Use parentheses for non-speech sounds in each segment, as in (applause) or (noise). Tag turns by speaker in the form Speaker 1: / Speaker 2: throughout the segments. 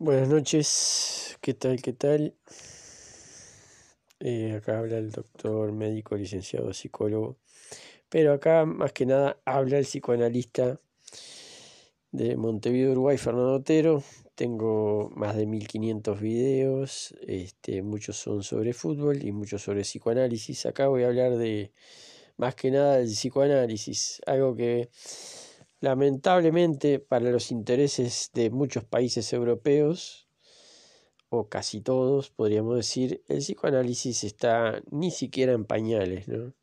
Speaker 1: Buenas noches, ¿qué tal? ¿Qué tal? Eh, acá habla el doctor médico, licenciado, psicólogo, pero acá más que nada habla el psicoanalista de Montevideo, Uruguay, Fernando Otero. Tengo más de 1500 videos, este, muchos son sobre fútbol y muchos sobre psicoanálisis. Acá voy a hablar de más que nada del psicoanálisis, algo que Lamentablemente para los intereses de muchos países europeos, o casi todos, podríamos decir, el psicoanálisis está ni siquiera en pañales, ¿no?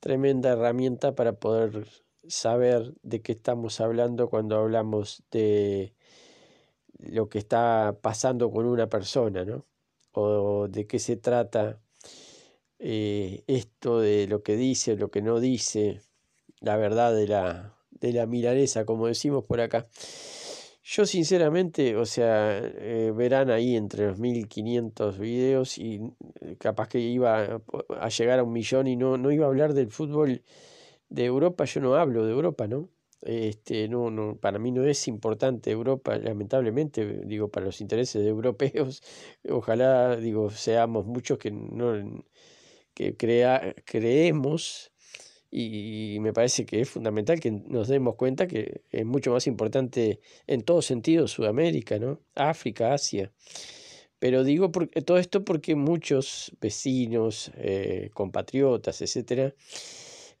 Speaker 1: Tremenda herramienta para poder saber de qué estamos hablando cuando hablamos de lo que está pasando con una persona, ¿no? O de qué se trata eh, esto de lo que dice, lo que no dice, la verdad de la de la milanesa, como decimos por acá. Yo sinceramente, o sea, eh, verán ahí entre los 1500 videos y eh, capaz que iba a llegar a un millón y no, no iba a hablar del fútbol de Europa, yo no hablo de Europa, ¿no? Este, no, no, para mí no es importante Europa, lamentablemente, digo, para los intereses de europeos, (laughs) ojalá, digo, seamos muchos que no creemos y me parece que es fundamental que nos demos cuenta que es mucho más importante en todo sentido Sudamérica, ¿no? África, Asia. Pero digo todo esto porque muchos vecinos, eh, compatriotas, etcétera,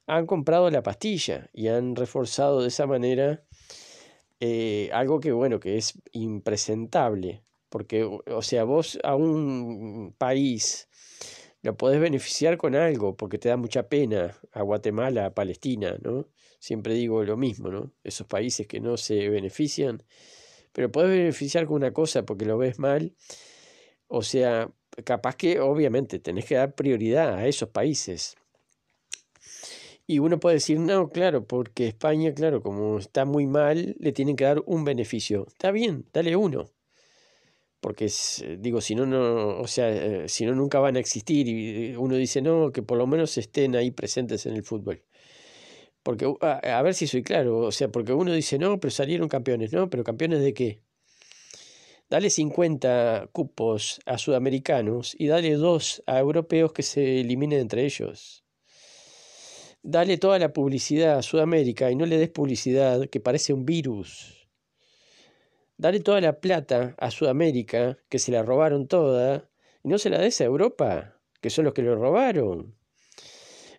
Speaker 1: han comprado la pastilla y han reforzado de esa manera eh, algo que, bueno, que es impresentable. Porque, o sea, vos a un país lo podés beneficiar con algo, porque te da mucha pena a Guatemala, a Palestina, ¿no? Siempre digo lo mismo, ¿no? Esos países que no se benefician, pero podés beneficiar con una cosa porque lo ves mal, o sea, capaz que obviamente tenés que dar prioridad a esos países. Y uno puede decir, no, claro, porque España, claro, como está muy mal, le tienen que dar un beneficio. Está bien, dale uno porque eh, digo, si no, no, o sea, eh, si no, nunca van a existir. Y eh, uno dice, no, que por lo menos estén ahí presentes en el fútbol. Porque, a, ver si soy claro, o sea, porque uno dice, no, pero salieron campeones, ¿no? Pero campeones de qué? Dale 50 cupos a sudamericanos y dale dos a europeos que se eliminen entre ellos. Dale toda la publicidad a Sudamérica y no le des publicidad que parece un virus Dale toda la plata a Sudamérica, que se la robaron toda, y no se la des a Europa, que son los que lo robaron.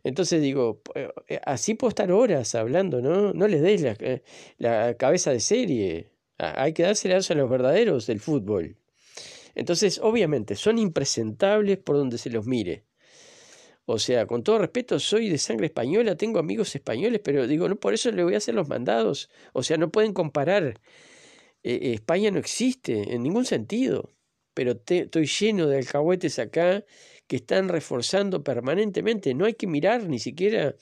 Speaker 1: Entonces digo, eh, así puedo estar horas hablando, ¿no? No les des eh, la, cabeza de serie. Hay que dársela a los verdaderos del fútbol. Entonces, obviamente, son impresentables por donde se los mire. O sea, con todo respeto, soy de sangre española, tengo amigos españoles, pero digo, no por eso le voy a hacer los mandados. O sea, no pueden comparar eh, eh, España no existe en ningún sentido, pero te, estoy lleno de alcahuetes acá que están reforzando permanentemente. No hay que mirar ni siquiera,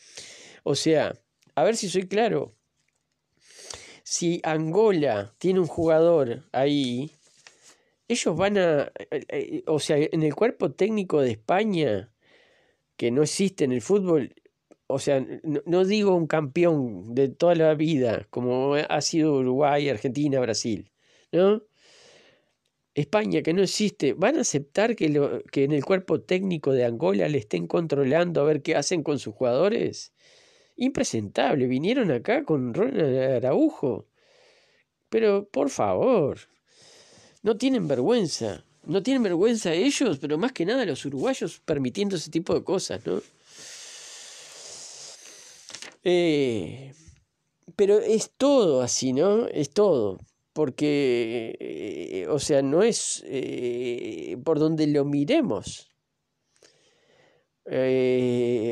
Speaker 1: o sea, a ver si soy claro. Si Angola tiene un jugador ahí, ellos van a, eh, o sea, en el cuerpo técnico de España, que no existe en el fútbol, o sea, no, digo un campeón de toda la vida, como ha sido Uruguay, Argentina, Brasil, ¿no? España, que no existe, ¿van a aceptar que, que en el cuerpo técnico de Angola le estén controlando a ver qué hacen con sus jugadores? Impresentable, vinieron acá con Ronald Araujo. Pero por favor, no tienen vergüenza. No tienen vergüenza ellos, pero más que nada los uruguayos permitiendo ese tipo de cosas, ¿no? Eh, pero es todo así, ¿no? Es todo. Porque, eh, o sea, no es eh, por donde lo miremos.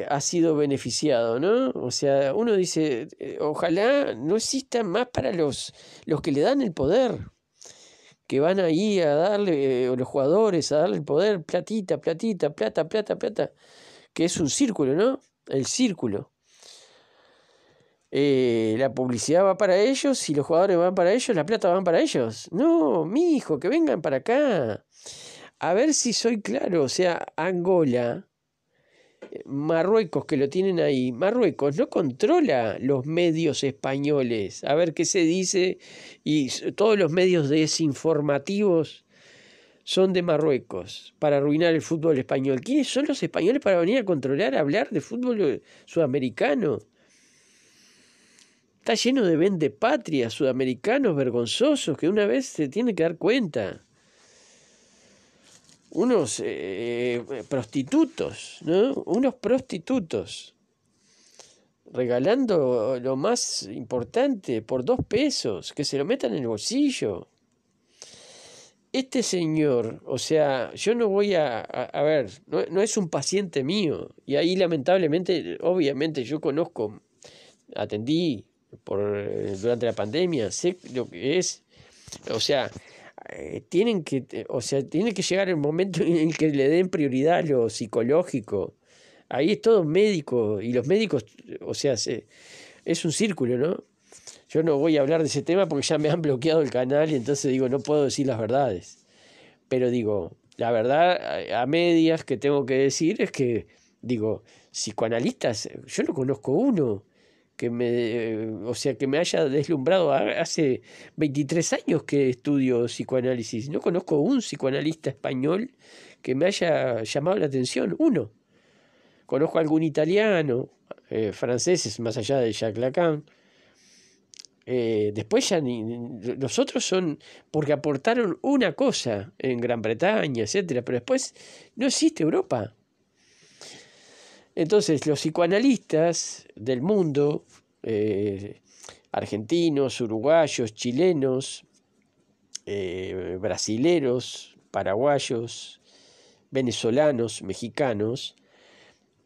Speaker 1: ha sido beneficiado, ¿no? O sea, uno dice, ojalá no exista más para los, los que le dan el poder que van ahí a darle, o los jugadores, a darle el poder, platita, platita, plata, plata, plata, que es un círculo, ¿no? El círculo. Eh, la publicidad va para ellos y los jugadores van para ellos, la plata van para ellos. No, mi hijo, que vengan para acá. A ver si soy claro, o sea, Angola, eh, Marruecos que lo tienen ahí, Marruecos no controla los medios españoles. A ver qué se dice y todos los medios desinformativos son de Marruecos para arruinar el fútbol español. ¿Quiénes son los españoles para venir a controlar, a hablar de fútbol eh, sudamericano? Está lleno de vendepatrias sudamericanos vergonzosos que una vez se tiene que dar cuenta. Unos eh, eh, prostitutos, ¿no? Unos prostitutos. Regalando lo más importante por dos pesos, que se lo metan en el bolsillo este señor, o sea, yo no voy a, a, ver, no, es un paciente mío. Y ahí lamentablemente, obviamente yo conozco, atendí por, eh, durante la pandemia, sé lo que es, o sea, eh, tienen que, eh, o sea, tiene que llegar el momento en el que le den prioridad a lo psicológico. Ahí es todo médico y los médicos, o sea, es un círculo, ¿no? Yo no voy a hablar de ese tema porque ya me han bloqueado el canal y entonces digo, no puedo decir las verdades. Pero digo, la verdad a medias que tengo que decir es que, digo, psicoanalistas, yo no conozco uno que me, o sea, que me haya deslumbrado. Hace 23 años que estudio psicoanálisis. No conozco un psicoanalista español que me haya llamado la atención. Uno. Conozco algún italiano, eh, franceses, más allá de Jacques Lacan. Eh, después ya ni, los otros son porque aportaron una cosa en Gran Bretaña, etcétera, pero después no existe Europa. Entonces, los psicoanalistas del mundo, eh, argentinos, uruguayos, chilenos, eh, brasileros, paraguayos, venezolanos, mexicanos,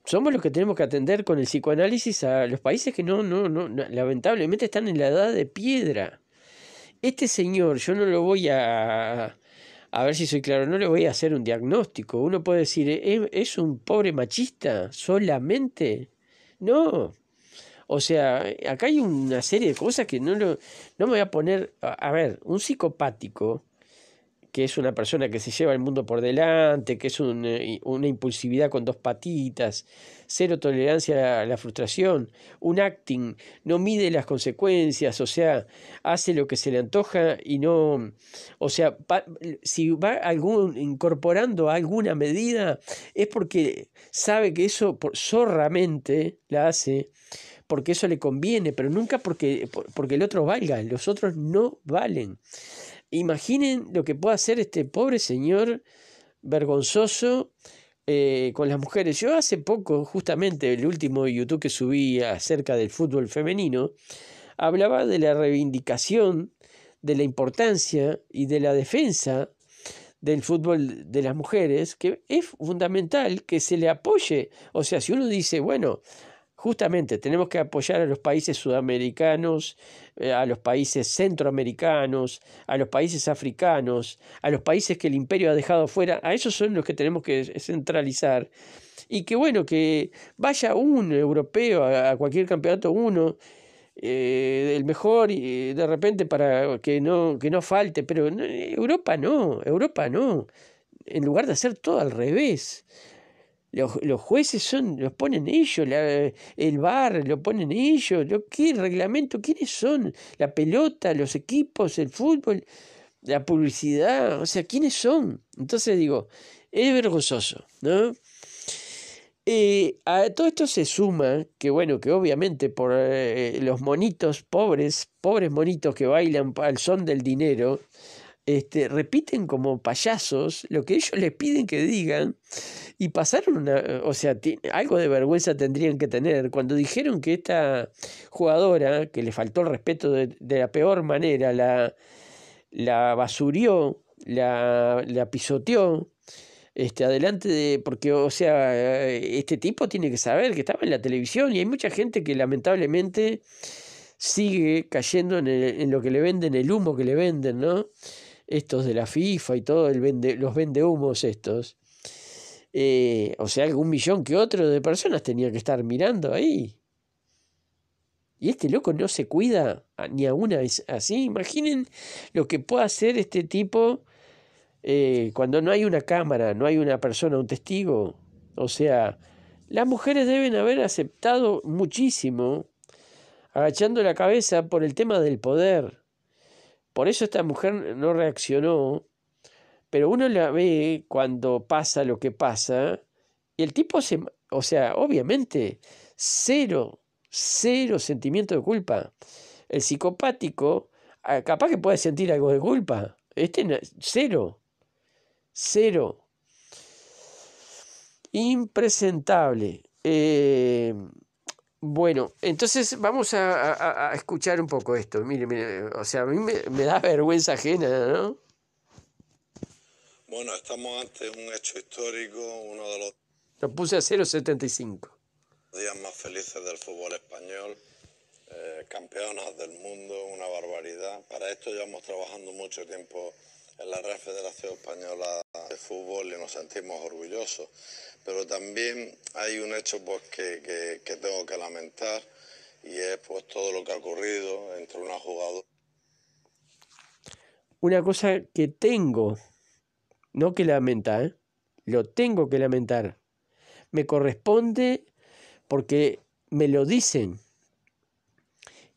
Speaker 1: somos los que tenemos que atender con el psicoanálisis a los países que no, no, no, lamentablemente están en la edad de piedra. Este señor, yo no lo voy a, a ver si soy claro, no le voy a hacer un diagnóstico. Uno puede decir, ¿E, e, ¿es, un pobre machista solamente? No. O sea, acá hay una serie de cosas que no lo, no me voy a poner. A, a ver, un psicopático que es una persona que se lleva el mundo por delante, que es eh, una impulsividad con dos patitas, cero tolerancia a la, frustración, un acting, no mide las consecuencias, o sea, hace lo que se le antoja y no, o sea, si va algún, incorporando alguna medida es porque sabe que eso por, zorramente la hace porque eso le conviene, pero nunca porque, porque el otro valga, los otros no valen. Imaginen lo que puede hacer este pobre señor vergonzoso eh, con las mujeres. Yo hace poco, justamente el último YouTube que subí acerca del fútbol femenino, hablaba de la reivindicación, de la importancia y de la defensa del fútbol de las mujeres, que es fundamental que se le apoye. O sea, si uno dice, bueno, Justamente tenemos que apoyar a los países sudamericanos, eh, a los países centroamericanos, a los países africanos, a los países que el imperio ha dejado fuera, a esos son los que tenemos que centralizar. Y que bueno, que vaya un europeo a cualquier campeonato, uno, eh, el mejor y de repente para que no, que no falte, pero Europa no, Europa no, en lugar de hacer todo al revés. Los, jueces son, los ponen ellos, el bar lo ponen ellos, lo, ¿qué reglamento? ¿Quiénes son? La pelota, los equipos, el fútbol, la publicidad, o sea, ¿quiénes son? Entonces digo, es vergonzoso, ¿no? Eh, a todo esto se suma que, bueno, que obviamente por eh, los monitos pobres, pobres monitos que bailan al son del dinero, este, repiten como payasos lo que ellos les piden que digan y pasaron una, eh, o sea, algo de vergüenza tendrían que tener. Cuando dijeron que esta jugadora, que le faltó el respeto de, la peor manera, la, la basurió, la, pisoteó, este, adelante de, porque, o sea, eh, este tipo tiene que saber que estaba en la televisión y hay mucha gente que lamentablemente sigue cayendo en, en lo que le venden, el humo que le venden, ¿no? estos de la FIFA y todo, el vende, los vendehumos estos. Eh, o sea, algún millón que otro de personas tenía que estar mirando ahí. Y este loco no se cuida ni a una así. Imaginen lo que puede hacer este tipo eh, cuando no hay una cámara, no hay una persona, un testigo. O sea, las mujeres deben haber aceptado muchísimo, agachando la cabeza por el tema del poder por eso esta mujer no reaccionó, pero uno la ve cuando pasa lo que pasa, y el tipo se, o sea, obviamente, cero, cero sentimiento de culpa. El psicopático, ah, capaz que puede sentir algo de culpa, este cero, cero. Impresentable. Eh, bueno, entonces vamos a, escuchar un poco esto. Mire, mire o sea, a mí me, da (laughs) vergüenza ajena, ¿no?
Speaker 2: Bueno, estamos ante un hecho histórico, uno de los...
Speaker 1: Lo puse a 0,75.
Speaker 2: Días más felices del fútbol español, eh, campeonas del mundo, una barbaridad. Para esto llevamos trabajando mucho tiempo en la Real Federación Española de Fútbol y nos sentimos orgullosos. Pero también hay un hecho pues, que, tengo que lamentar y es pues, todo lo que ha ocurrido entre una jugadora.
Speaker 1: Una cosa que tengo, no que lamentar, lo tengo que lamentar. Me corresponde porque me lo dicen.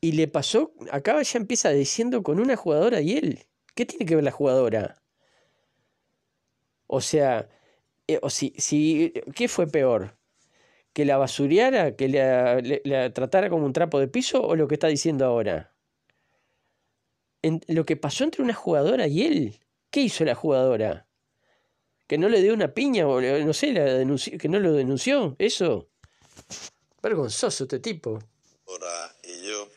Speaker 1: Y le pasó, acaba ya empieza diciendo con una jugadora y él. ¿Qué tiene que ver la jugadora? O sea, eh, o si, si, ¿qué fue peor? ¿Que la basureara? ¿Que la, tratara como un trapo de piso? ¿O lo que está diciendo ahora? En, lo que pasó entre una jugadora y él. ¿Qué hizo la jugadora? ¿Que no le dio una piña? O, eh, no sé, la ¿que no lo denunció? ¿Eso? Vergonzoso este tipo.
Speaker 2: y yo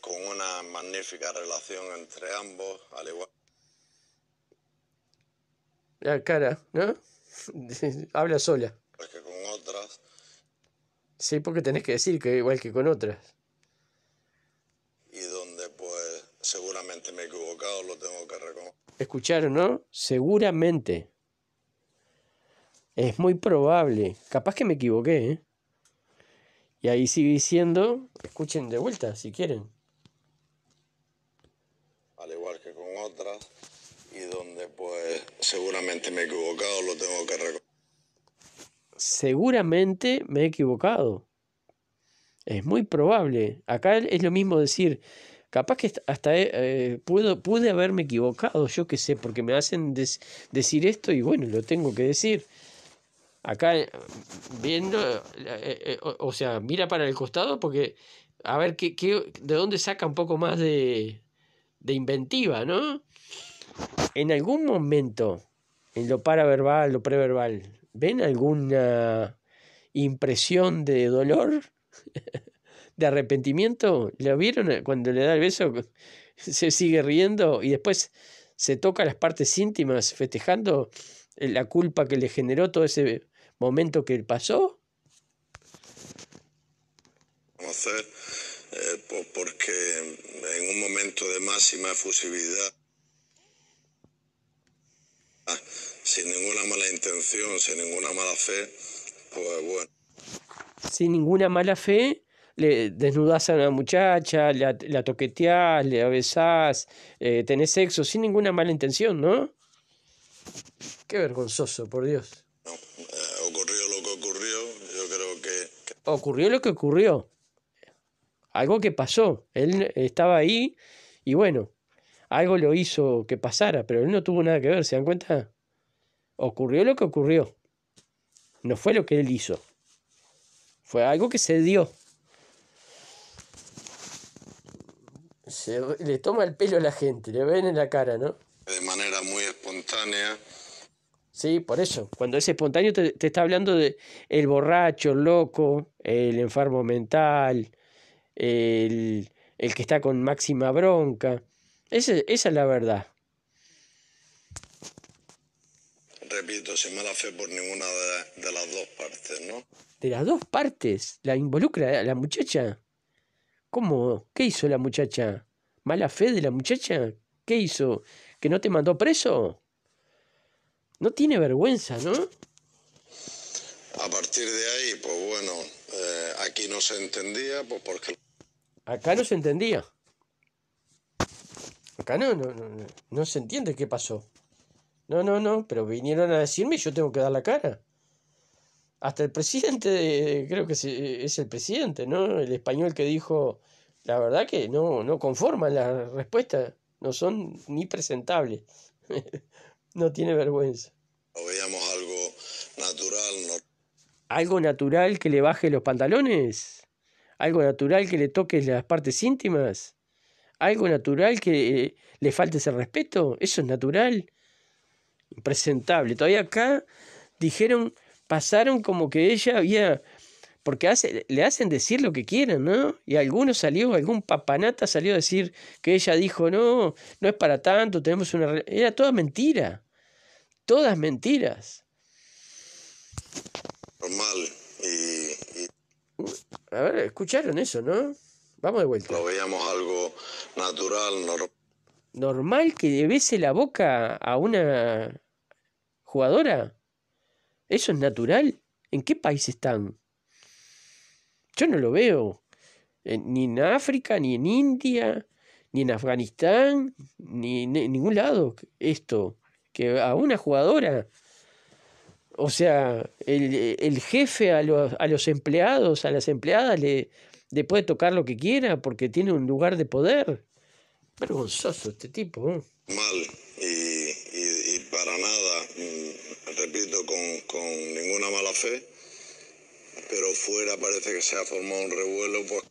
Speaker 2: con una magnífica relación entre ambos, al igual.
Speaker 1: La cara, ¿no? (laughs) Habla sola.
Speaker 2: Pues que con otras.
Speaker 1: Sí, porque tenés que decir que igual que con otras. Y donde, pues, seguramente me he equivocado, lo tengo que reconocer. Escucharon, ¿no? Seguramente. Es muy probable. Capaz que me equivoqué, ¿eh? Y ahí sigue diciendo, escuchen de vuelta si quieren
Speaker 2: al igual que con otras, y donde pues seguramente me he equivocado, lo tengo que recordar.
Speaker 1: Seguramente me he equivocado. Es muy probable. Acá es lo mismo decir, capaz que hasta eh, eh, pude haberme equivocado, yo qué sé, porque me hacen decir esto y bueno, lo tengo que decir. Acá eh, viendo, o, sea, mira para el costado porque a ver qué, de dónde saca un poco más de, de inventiva, ¿no? En algún momento, en lo paraverbal, lo preverbal, ¿ven alguna impresión de dolor? (laughs) ¿De arrepentimiento? ¿Lo vieron cuando le da el beso? (laughs) Se sigue riendo y después se toca las partes íntimas festejando la culpa que le generó todo ese momento que pasó. Vamos
Speaker 2: a eh, pues porque en un momento de máxima efusividad, ah, sin ninguna mala intención, sin ninguna mala fe, pues bueno.
Speaker 1: Sin ninguna mala fe, le desnudas a una muchacha, la, la toqueteás, la besás, eh, tenés sexo, sin ninguna mala intención, ¿no? Qué vergonzoso, por Dios. No, eh, ocurrió lo que ocurrió, yo creo que... Ocurrió lo que ocurrió algo que pasó. Él estaba ahí y bueno, algo lo hizo que pasara, pero él no tuvo nada que ver, ¿se dan cuenta? Ocurrió lo que ocurrió. No fue lo que él hizo. Fue algo que se dio. Se, le toma el pelo a la gente, le ven en la cara, ¿no? De manera
Speaker 2: muy espontánea.
Speaker 1: Sí, por eso. Cuando es espontáneo te, está hablando de el borracho, loco, el enfermo mental, el, que está con máxima bronca. Esa, es la verdad.
Speaker 2: Repito, sin mala fe por ninguna de, las dos partes, ¿no?
Speaker 1: De las dos partes. ¿La involucra la muchacha? ¿Cómo? ¿Qué hizo la muchacha? ¿Mala fe de la muchacha? ¿Qué hizo? ¿Que no te mandó preso? No tiene vergüenza, ¿no? A
Speaker 2: partir de ahí, pues bueno, eh, aquí no se entendía, pues porque
Speaker 1: Acá no se entendía. Acá no, no, no, no se entiende qué pasó. No, no, no, pero vinieron a decirme y yo tengo que dar la cara. Hasta el presidente, (laughs) creo que es el presidente, ¿no? El español que dijo, la verdad que no, no conforman la respuesta, no son ni presentables. (laughs) no tiene vergüenza. algo
Speaker 2: natural.
Speaker 1: ¿Algo natural que le baje los pantalones? algo natural que le toques las partes íntimas, algo natural que eh, le falte ese respeto, eso es natural, impresentable. Todavía acá dijeron, pasaron como que ella había, porque le hacen decir lo que quieran, ¿no? Y alguno salió, algún papanata salió a decir que ella dijo, no, no es para tanto, tenemos una... Era toda mentira, todas mentiras. Normal, y a ver, escucharon eso, ¿no? Vamos de vuelta. veíamos algo natural, normal. ¿Normal que le bese la boca a una jugadora? ¿Eso es natural? ¿En qué país están? Yo no lo veo. Ni en África, ni en India, ni en Afganistán, ni en ningún lado. Esto, que a una jugadora o sea, el, jefe a los, a los, empleados, a las empleadas, le, puede tocar lo que quiera porque tiene un lugar de poder. Vergonzoso este tipo.
Speaker 2: Mal, y, y, para nada, mm, repito, con, ninguna mala fe, pero fuera parece que se ha formado un revuelo. Pues.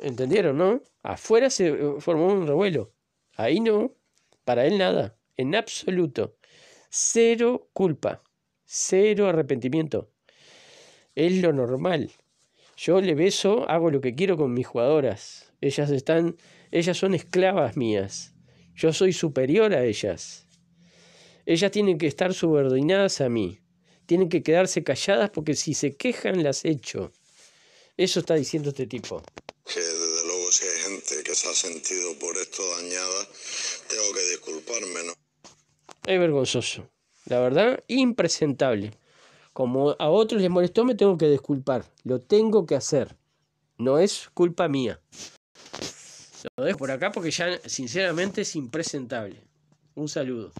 Speaker 1: ¿Entendieron, no? Afuera se eh, formó un revuelo. Ahí no, para él nada, en absoluto. Cero culpa. Cero arrepentimiento. Es lo normal. Yo le beso, hago lo que quiero con mis jugadoras. Ellas están, ellas son esclavas mías. Yo soy superior a ellas. Ellas tienen que estar subordinadas a mí. Tienen que quedarse calladas porque si se quejan las echo. Eso está diciendo este tipo.
Speaker 2: desde luego si hay gente que se ha sentido por esto dañada, tengo que
Speaker 1: disculparme, ¿no? Es vergonzoso. La verdad, impresentable. Como a otros les molestó, me tengo que disculpar. Lo tengo que hacer. No es culpa mía. Lo dejo por acá porque ya, sinceramente, es impresentable. Un saludo.